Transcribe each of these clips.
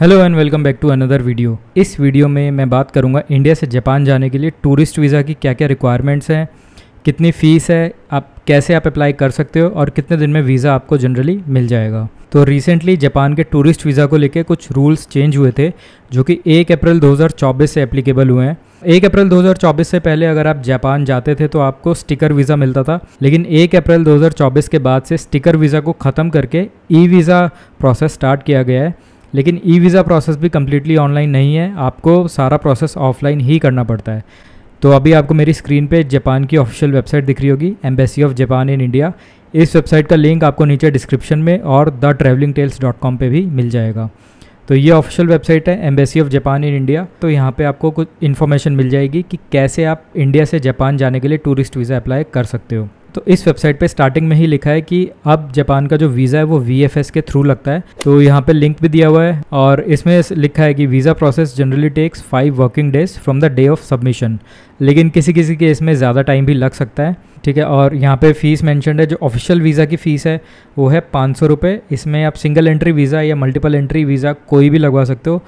hello and welcome back to another video इस video में मैं बात करूंगा इंडिया से जापान जाने के लिए टूरिस्ट वीज़ा की क्या क्या रिक्वायरमेंट्स हैं कितनी फ़ीस है आप कैसे आप अप्लाई कर सकते हो और कितने दिन में वीज़ा आपको जनरली मिल जाएगा तो रिसेंटली जापान के टूरिस्ट वीज़ा को लेकर कुछ रूल्स चेंज हुए थे जो कि एक अप्रैल 2024 से एप्लीकेबल हुए हैं एक अप्रैल 2024 से पहले अगर आप जापान जाते थे तो आपको स्टिकर वीज़ा मिलता था लेकिन एक अप्रैल 2024 के बाद से स्टिकर वीज़ा को ख़त्म करके ई वीज़ा प्रोसेस स्टार्ट किया गया है लेकिन ई वीज़ा प्रोसेस भी कम्प्लीटली ऑनलाइन नहीं है आपको सारा प्रोसेस ऑफलाइन ही करना पड़ता है तो अभी आपको मेरी स्क्रीन पे जापान की ऑफिशियल वेबसाइट दिख रही होगी embassy of Japan in India इस वेबसाइट का लिंक आपको नीचे डिस्क्रिप्शन में और the travelling tales dot com पर भी मिल जाएगा तो ये ऑफिशियल वेबसाइट है embassy of Japan in India तो यहाँ पे आपको कुछ इन्फॉर्मेशन मिल जाएगी कि कैसे आप इंडिया से जापान जाने के लिए टूरिस्ट वीज़ा अप्लाई कर सकते हो तो इस वेबसाइट पे स्टार्टिंग में ही लिखा है कि अब जापान का जो वीज़ा है वो वी के थ्रू लगता है तो यहाँ पे लिंक भी दिया हुआ है और इसमें लिखा है कि visa process generally takes five working days from the day of submission लेकिन किसी किसी के इसमें ज़्यादा टाइम भी लग सकता है ठीक है और यहाँ पे फ़ीस मैंशनड है जो ऑफिशियल वीज़ा की फ़ीस है वो है पाँच सौ रुपये इसमें आप सिंगल एंट्री वीज़ा या मल्टीपल एंट्री वीज़ा कोई भी लगवा सकते हो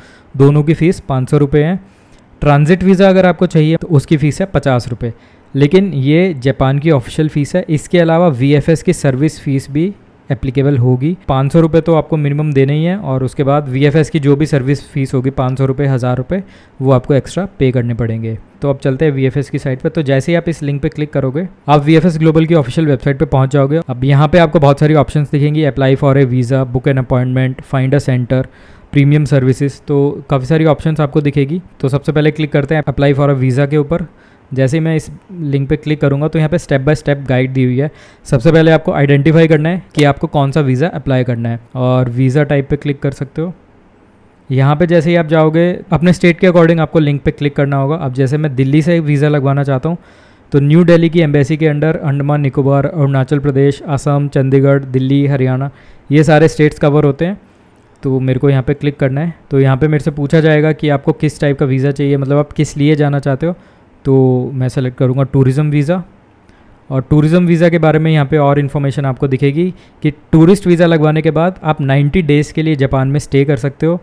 दोनों की फ़ीस पाँच सौ रुपये है ट्रांजिट वीज़ा अगर आपको चाहिए तो उसकी फ़ीस है पचास रुपये लेकिन ये जापान की ऑफिशियल फ़ीस है इसके अलावा वी की सर्विस फ़ीस भी एप्लीकेबल होगी पाँच सौ रुपये तो आपको मिनिमम देने ही है और उसके बाद वी की जो भी सर्विस फ़ीस होगी पाँच सौ रुपये हज़ार रुपये वो आपको एक्स्ट्रा पे करने पड़ेंगे तो अब चलते हैं वी की साइट पर तो जैसे ही आप इस लिंक पर क्लिक करोगे आप वी ग्लोबल की ऑफिशियल वेबसाइट पर पहुंच जाओगे अब यहाँ पर आपको बहुत सारी ऑप्शन दिखेंगी apply for a visa book an appointment find a centre premium services तो काफ़ी सारी ऑप्शंस आपको दिखेगी तो सबसे पहले क्लिक करते हैं अप्लाई फॉर अ वीज़ा के ऊपर जैसे ही मैं इस लिंक पे क्लिक करूँगा तो यहाँ पे स्टेप बाय स्टेप गाइड दी हुई है सबसे पहले आपको आइडेंटिफाई करना है कि आपको कौन सा वीज़ा अप्लाई करना है और वीज़ा टाइप पे क्लिक कर सकते हो यहाँ पे जैसे ही आप जाओगे अपने स्टेट के अकॉर्डिंग आपको लिंक पे क्लिक करना होगा अब जैसे मैं दिल्ली से वीज़ा लगवाना चाहता हूँ तो न्यू दिल्ली की एम्बेसी के अंडर अंडमान निकोबार अरुणाचल प्रदेश असम चंडीगढ़ दिल्ली हरियाणा ये सारे स्टेट्स कवर होते हैं तो मेरे को यहाँ पे क्लिक करना है तो यहाँ पे मेरे से पूछा जाएगा कि आपको किस टाइप का वीज़ा चाहिए मतलब आप किस लिए जाना चाहते हो तो मैं सेलेक्ट करूँगा टूरिज़म वीज़ा और टूरिज़म वीज़ा के बारे में यहाँ पे और इन्फॉर्मेशन आपको दिखेगी कि टूरिस्ट वीज़ा लगवाने के बाद आप 90 डेज़ के लिए जापान में स्टे कर सकते हो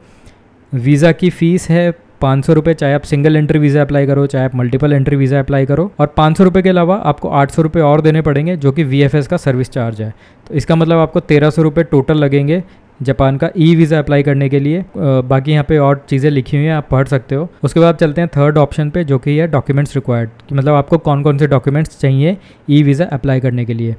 वीज़ा की फ़ीस है पाँच सौ रुपये चाहे आप सिंगल एंट्री वीज़ा अप्लाई करो चाहे आप मल्टीपल एंट्री वीज़ा अप्लाई करो और पाँच सौ रुपये के अलावा आपको आठ सौ रुपये और देने पड़ेंगे जो कि वी एफ एस का सर्विस चार्ज है तो इसका मतलब आपको तेरह सौ रुपये टोटल लगेंगे जापान का ई वीज़ा अप्लाई करने के लिए बाकी यहाँ पे और चीज़ें लिखी हुई हैं आप पढ़ सकते हो उसके बाद चलते हैं थर्ड ऑप्शन पे जो कि है डॉक्यूमेंट्स रिक्वायर्ड मतलब आपको कौन कौन से डॉक्यूमेंट्स चाहिए ई वीज़ा अप्लाई करने के लिए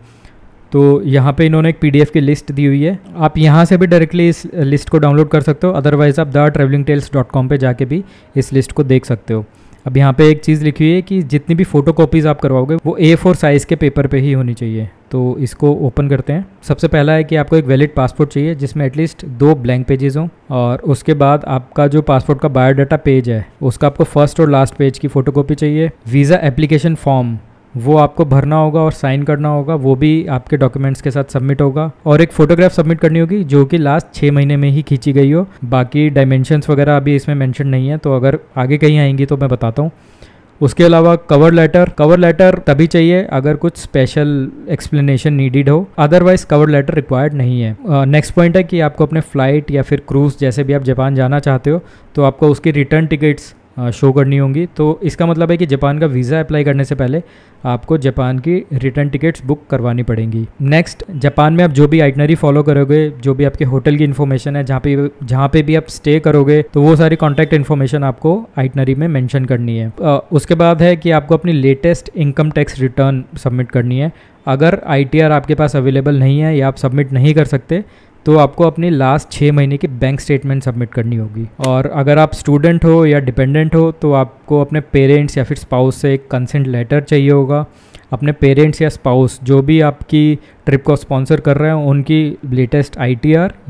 तो यहाँ पे इन्होंने एक पीडीएफ की लिस्ट दी हुई है आप यहाँ से भी डायरेक्टली इस लिस्ट को डाउनलोड कर सकते हो अदरवाइज़ आप the travelling tales dot com पर जाके भी इस लिस्ट को देख सकते हो अब यहाँ पे एक चीज़ लिखी हुई है कि जितनी भी फ़ोटो कॉपीज़ आप करवाओगे वो ए फोर साइज़ के पेपर पे ही होनी चाहिए तो इसको ओपन करते हैं सबसे पहला है कि आपको एक वैलिड पासपोर्ट चाहिए जिसमें एटलीस्ट दो ब्लैंक पेजेस हों और उसके बाद आपका जो पासपोर्ट का बायोडाटा पेज है उसका आपको फर्स्ट और लास्ट पेज की फ़ोटोकॉपी चाहिए वीज़ा एप्लीकेशन फॉर्म वो आपको भरना होगा और साइन करना होगा वो भी आपके डॉक्यूमेंट्स के साथ सबमिट होगा और एक फोटोग्राफ सबमिट करनी होगी जो कि लास्ट छः महीने में ही खींची गई हो बाकी डायमेंशंस वगैरह अभी इसमें मैंशन नहीं है तो अगर आगे कहीं आएंगी तो मैं बताता हूँ उसके अलावा कवर लेटर कवर लेटर तभी चाहिए अगर कुछ स्पेशल एक्सप्लेनेशन नीडिड हो अदरवाइज कवर लेटर रिक्वायर्ड नहीं है नेक्स्ट uh, पॉइंट है कि आपको अपने फ्लाइट या फिर क्रूज जैसे भी आप जापान जाना चाहते हो तो आपको उसकी रिटर्न टिकट्स शो करनी होंगी तो इसका मतलब है कि जापान का वीज़ा अप्लाई करने से पहले आपको जापान की रिटर्न टिकट्स बुक करवानी पड़ेंगी नेक्स्ट जापान में आप जो भी आइटनरी फॉलो करोगे जो भी आपके होटल की इन्फॉर्मेशन है जहाँ पे जहाँ पे भी आप स्टे करोगे तो वो सारी कॉन्टैक्ट इन्फॉर्मेशन आपको आइटनरी में मैंशन करनी है आ, उसके बाद है कि आपको अपनी latest income tax return submit करनी है अगर आई आपके पास अवेलेबल नहीं है या आप सबमिट नहीं कर सकते तो आपको अपने लास्ट छः महीने की बैंक स्टेटमेंट सबमिट करनी होगी और अगर आप स्टूडेंट हो या डिपेंडेंट हो तो आपको अपने पेरेंट्स या फिर स्पाउस से एक कंसेंट लेटर चाहिए होगा अपने पेरेंट्स या स्पाउस जो भी आपकी ट्रिप को स्पॉन्सर कर रहे हैं उनकी लेटेस्ट आई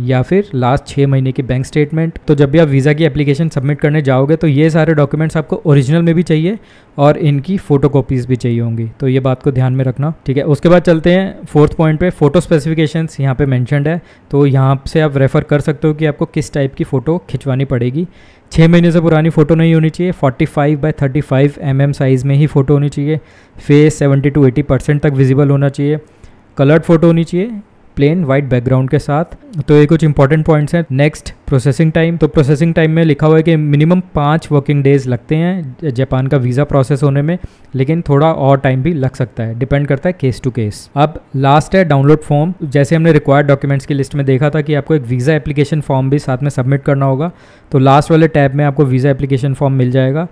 या फिर लास्ट छः महीने की बैंक स्टेटमेंट तो जब भी आप वीज़ा की एप्लीकेशन सबमिट करने जाओगे तो ये सारे डॉक्यूमेंट्स आपको ओरिजिनल में भी चाहिए और इनकी फ़ोटो भी चाहिए होंगी तो ये बात को ध्यान में रखना ठीक है उसके बाद चलते हैं फोर्थ पॉइंट पे फोटो स्पेसिफिकेशंस यहाँ पे मैंशनड है तो यहाँ से आप रेफ़र कर सकते हो कि आपको किस टाइप की फ़ोटो खिंचवानी पड़ेगी छः महीने से पुरानी फ़ोटो नहीं होनी चाहिए 45 five by thirty five M M size में ही फ़ोटो होनी चाहिए फेस 70 टू 80 परसेंट तक विजिबल होना चाहिए कलर्ड फ़ोटो होनी चाहिए प्लेन वाइट बैकग्राउंड के साथ तो ये कुछ इंपॉर्टेंट पॉइंट्स हैं नेक्स्ट प्रोसेसिंग टाइम तो प्रोसेसिंग टाइम में लिखा हुआ है कि मिनिमम पाँच वर्किंग डेज लगते हैं जापान का वीज़ा प्रोसेस होने में लेकिन थोड़ा और टाइम भी लग सकता है डिपेंड करता है केस टू केस अब लास्ट है डाउनलोड फॉर्म जैसे हमने रिक्वायर्ड डॉक्यूमेंट्स की लिस्ट में देखा था कि आपको एक वीज़ा एप्लीकेशन फॉर्म भी साथ में सबमिट करना होगा तो लास्ट वाले टैब में आपको वीज़ा एप्लीकेशन फॉर्म मिल जाएगा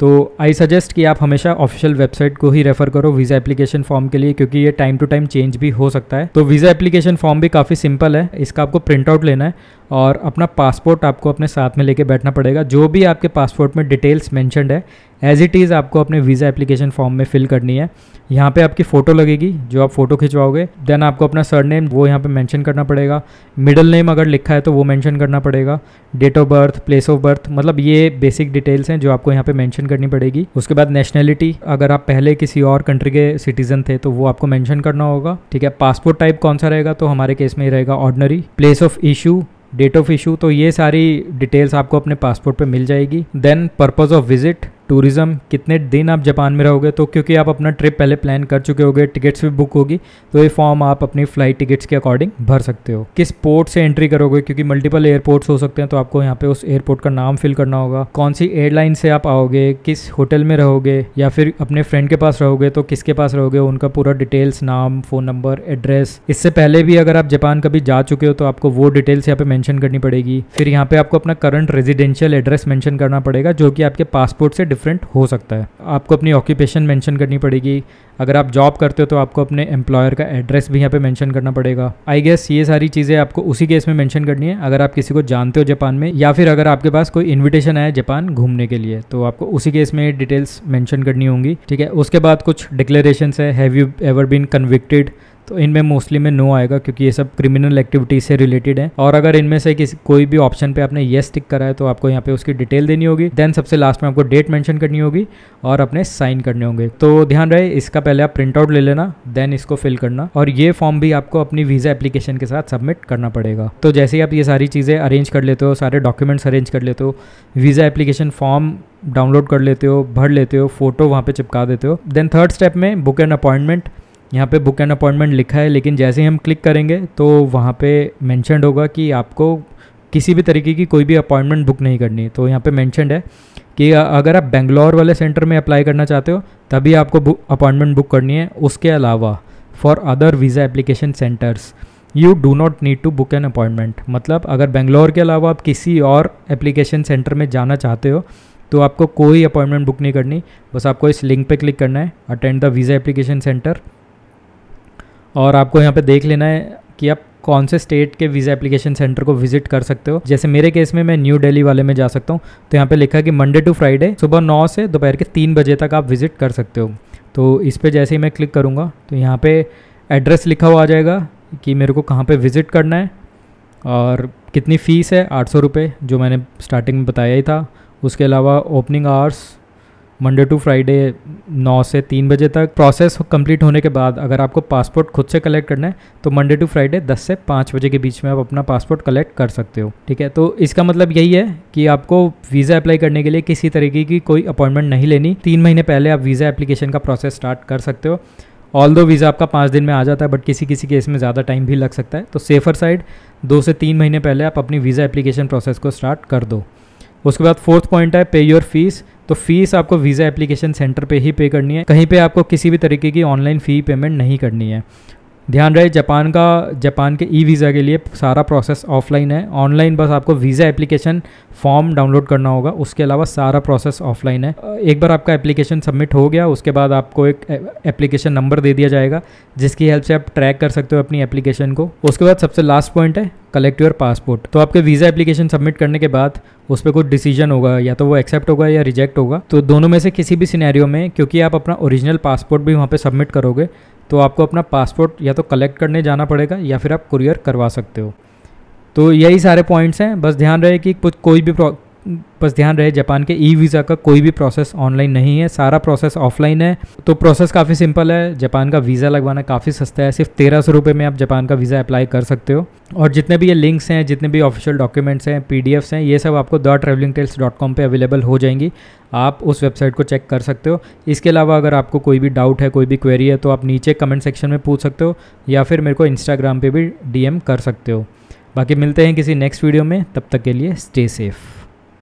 तो आई सजेस्ट कि आप हमेशा ऑफिशियल वेबसाइट को ही रेफर करो वीज़ा एप्लीकेशन फॉर्म के लिए क्योंकि ये टाइम टू टाइम चेंज भी हो सकता है तो वीज़ा एप्लीकेशन फॉर्म भी काफ़ी सिंपल है इसका आपको प्रिंट आउट लेना है और अपना पासपोर्ट आपको अपने साथ में लेके बैठना पड़ेगा जो भी आपके पासपोर्ट में डिटेल्स मैंशनड है एज इट इज़ आपको अपने वीज़ा एप्लीकेशन फॉर्म में फिल करनी है यहाँ पे आपकी फ़ोटो लगेगी जो आप फ़ोटो खिंचवाओगे देन आपको अपना सर नेम वो यहाँ पे मेंशन करना पड़ेगा मिडल नेम अगर लिखा है तो वो मेंशन करना पड़ेगा date of birth place of birth मतलब ये बेसिक डिटेल्स हैं जो आपको यहाँ पे मेंशन करनी पड़ेगी उसके बाद नेशनैलिटी अगर आप पहले किसी और कंट्री के सिटीजन थे तो वो आपको मैंशन करना होगा ठीक है पासपोर्ट टाइप कौन सा रहेगा तो हमारे केस में ही रहेगा ordinary place of issue date of issue तो ये सारी डिटेल्स आपको अपने पासपोर्ट पे मिल जाएगी then purpose of visit tourism कितने दिन आप जापान में रहोगे तो क्योंकि आप अपना ट्रिप पहले प्लान कर चुके होगे टिकट्स भी बुक होगी तो ये फॉर्म आप अपनी फ़्लाइट टिकट्स के अकॉर्डिंग भर सकते हो किस पोर्ट से एंट्री करोगे क्योंकि मल्टीपल एयरपोर्ट्स हो सकते हैं तो आपको यहाँ पे उस एयरपोर्ट का नाम फिल करना होगा कौन सी एयरलाइन से आप आओगे किस होटल में रहोगे या फिर अपने फ्रेंड के पास रहोगे तो किसके पास रहोगे उनका पूरा डिटेल्स नाम फ़ोन नंबर एड्रेस इससे पहले भी अगर आप जापान कभी जा चुके हो तो आपको वो डिटेल्स यहाँ पे मैंशन करनी पड़ेगी फिर यहाँ पे आपको अपना करंट रेजिडेंशियल एड्रेस मैंशन करना पड़ेगा जो कि आपके पासपोर्ट से डिफरेंट हो सकता है आपको अपनी ऑक्यूपेशन मेंशन करनी पड़ेगी अगर आप जॉब करते हो तो आपको अपने एम्प्लॉयर का एड्रेस भी यहाँ पे मेंशन करना पड़ेगा आई गेस ये सारी चीज़ें आपको उसी केस में मेंशन करनी है अगर आप किसी को जानते हो जापान में या फिर अगर आपके पास कोई इन्विटेशन आया जापान घूमने के लिए तो आपको उसी केस में डिटेल्स मैंशन करनी होंगी ठीक है उसके बाद कुछ डिक्लेरेशन है have you ever been convicted तो इनमें मोस्टली में नो आएगा क्योंकि ये सब क्रिमिनल एक्टिविटीज से रिलेटेड है और अगर इनमें से किसी कोई भी ऑप्शन पे आपने येस टिक करा है तो आपको यहाँ पे उसकी डिटेल देनी होगी देन सबसे लास्ट में आपको डेट मैंशन करनी होगी और अपने साइन करने होंगे तो ध्यान रहे इसका पहले आप प्रिंट आउट ले लेना देन इसको फिल करना और ये फॉर्म भी आपको अपनी वीज़ा एप्लीकेशन के साथ सबमिट करना पड़ेगा तो जैसे ही आप ये सारी चीज़ें अरेंज कर लेते हो सारे डॉक्यूमेंट्स अरेंज कर लेते हो वीज़ा एप्लीकेशन फॉर्म डाउनलोड कर लेते हो भर लेते हो फोटो वहाँ पे चिपका देते हो देन थर्ड स्टेप में बुक एंड अपॉइंटमेंट यहाँ पे बुक एन अपॉइंटमेंट लिखा है लेकिन जैसे ही हम क्लिक करेंगे तो वहाँ पे मैंशनड होगा कि आपको किसी भी तरीके की कोई भी अपॉइंटमेंट बुक नहीं करनी तो यहाँ पे मैंशनड है कि अगर आप बेंगलोर वाले सेंटर में अप्लाई करना चाहते हो तभी आपको अपॉइंटमेंट बुक करनी है उसके अलावा for other visa application centres you do not need to book an appointment मतलब अगर बेंगलोर के अलावा आप किसी और एप्लीकेशन सेंटर में जाना चाहते हो तो आपको कोई अपॉइंटमेंट बुक नहीं करनी बस आपको इस लिंक पे क्लिक करना है attend the visa application centre और आपको यहाँ पे देख लेना है कि आप कौन से स्टेट के वीज़ा एप्लीकेशन सेंटर को विजिट कर सकते हो जैसे मेरे केस में मैं न्यू दिल्ली वाले में जा सकता हूँ तो यहाँ पे लिखा है कि मंडे टू फ्राइडे सुबह नौ से दोपहर के तीन बजे तक आप विजिट कर सकते हो तो इस पर जैसे ही मैं क्लिक करूँगा तो यहाँ पर एड्रेस लिखा हुआ आ जाएगा कि मेरे को कहाँ पर विज़िट करना है और कितनी फ़ीस है आठ सौ रुपये जो मैंने स्टार्टिंग में बताया ही था उसके अलावा opening hours Monday to Friday नौ से तीन बजे तक प्रोसेस कंप्लीट होने के बाद अगर आपको पासपोर्ट खुद से कलेक्ट करना है तो मंडे टू फ्राइडे दस से पाँच बजे के बीच में आप अपना पासपोर्ट कलेक्ट कर सकते हो ठीक है तो इसका मतलब यही है कि आपको वीज़ा अप्लाई करने के लिए किसी तरीके की कोई अपॉइंटमेंट नहीं लेनी तीन महीने पहले आप वीज़ा एप्लीकेशन का प्रोसेस स्टार्ट कर सकते हो ऑल दो वीज़ा आपका पाँच दिन में आ जाता है बट किसी किसी केस में ज़्यादा टाइम भी लग सकता है तो सेफर साइड दो से तीन महीने पहले आप अपनी वीज़ा एप्लीकेशन प्रोसेस को स्टार्ट कर दो उसके बाद फोर्थ पॉइंट है पे योर फीस तो फीस आपको वीज़ा एप्लीकेशन सेंटर पे ही पे करनी है कहीं पे आपको किसी भी तरीके की ऑनलाइन फ़ी पेमेंट नहीं करनी है ध्यान रहे जापान का जापान के ई वीज़ा के लिए सारा प्रोसेस ऑफलाइन है ऑनलाइन बस आपको वीज़ा एप्लीकेशन फॉर्म डाउनलोड करना होगा उसके अलावा सारा प्रोसेस ऑफलाइन है एक बार आपका एप्लीकेशन सबमिट हो गया उसके बाद आपको एक एप्लीकेशन नंबर दे दिया जाएगा जिसकी हेल्प से आप ट्रैक कर सकते हो अपनी एप्लीकेशन को उसके बाद सबसे लास्ट पॉइंट है कलेक्ट योर पासपोर्ट तो आपके वीज़ा एप्लीकेशन सबमिट करने के बाद उस पर कुछ डिसीजन होगा या तो वो एक्सेप्ट होगा या रिजेक्ट होगा तो दोनों में से किसी भी सिनेरियो में क्योंकि आप अपना ओरिजिनल पासपोर्ट भी वहाँ पे सबमिट करोगे तो आपको अपना पासपोर्ट या तो कलेक्ट करने जाना पड़ेगा या फिर आप कुरियर करवा सकते हो तो यही सारे पॉइंट्स हैं बस ध्यान रहे कि कोई भी बस ध्यान रहे जापान के ई वीज़ा का कोई भी प्रोसेस ऑनलाइन नहीं है सारा प्रोसेस ऑफलाइन है तो प्रोसेस काफ़ी सिंपल है जापान का वीज़ा लगवाना काफ़ी सस्ता है सिर्फ तेरह सौ रुपये में आप जापान का वीज़ा अप्लाई कर सकते हो और जितने भी ये लिंक्स हैं जितने भी ऑफिशियल डॉक्यूमेंट्स हैं पी हैं ये सब आपको the travelling tales dot com पर अवेलेबल हो जाएंगी आप उस वेबसाइट को चेक कर सकते हो इसके अलावा अगर आपको कोई भी डाउट है कोई भी क्वेरी है तो आप नीचे कमेंट सेक्शन में पूछ सकते हो या फिर मेरे को इंस्टाग्राम पर भी डी कर सकते हो बाकी मिलते हैं किसी नेक्स्ट वीडियो में तब तक के लिए स्टे सेफ़